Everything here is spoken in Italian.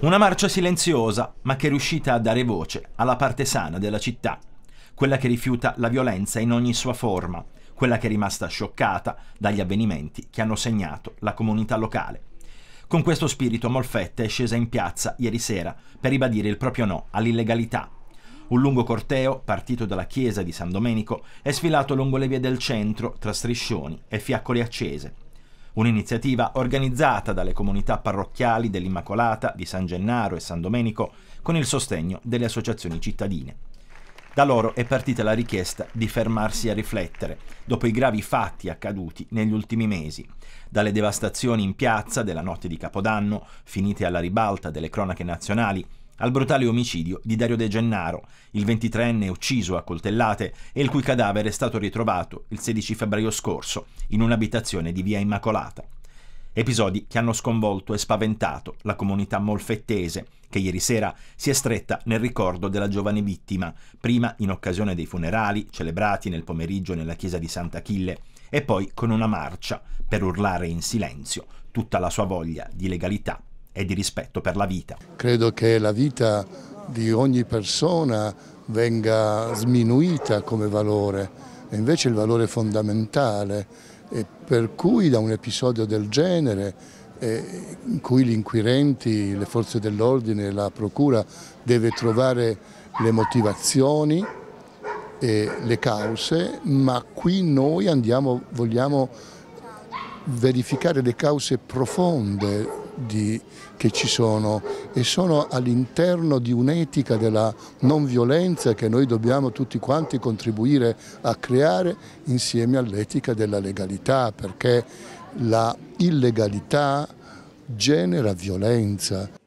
Una marcia silenziosa, ma che è riuscita a dare voce alla parte sana della città, quella che rifiuta la violenza in ogni sua forma, quella che è rimasta scioccata dagli avvenimenti che hanno segnato la comunità locale. Con questo spirito Molfetta è scesa in piazza ieri sera per ribadire il proprio no all'illegalità. Un lungo corteo, partito dalla chiesa di San Domenico, è sfilato lungo le vie del centro tra striscioni e fiaccole accese un'iniziativa organizzata dalle comunità parrocchiali dell'Immacolata, di San Gennaro e San Domenico con il sostegno delle associazioni cittadine. Da loro è partita la richiesta di fermarsi a riflettere dopo i gravi fatti accaduti negli ultimi mesi, dalle devastazioni in piazza della notte di Capodanno, finite alla ribalta delle cronache nazionali, al brutale omicidio di Dario De Gennaro, il 23enne ucciso a coltellate e il cui cadavere è stato ritrovato il 16 febbraio scorso in un'abitazione di via Immacolata. Episodi che hanno sconvolto e spaventato la comunità molfettese, che ieri sera si è stretta nel ricordo della giovane vittima, prima in occasione dei funerali celebrati nel pomeriggio nella chiesa di Sant'Achille e poi con una marcia per urlare in silenzio tutta la sua voglia di legalità e di rispetto per la vita. Credo che la vita di ogni persona venga sminuita come valore, è invece il valore fondamentale e per cui da un episodio del genere eh, in cui gli inquirenti, le forze dell'ordine, la procura deve trovare le motivazioni e le cause, ma qui noi andiamo, vogliamo verificare le cause profonde di, che ci sono e sono all'interno di un'etica della non violenza che noi dobbiamo tutti quanti contribuire a creare insieme all'etica della legalità perché la illegalità genera violenza.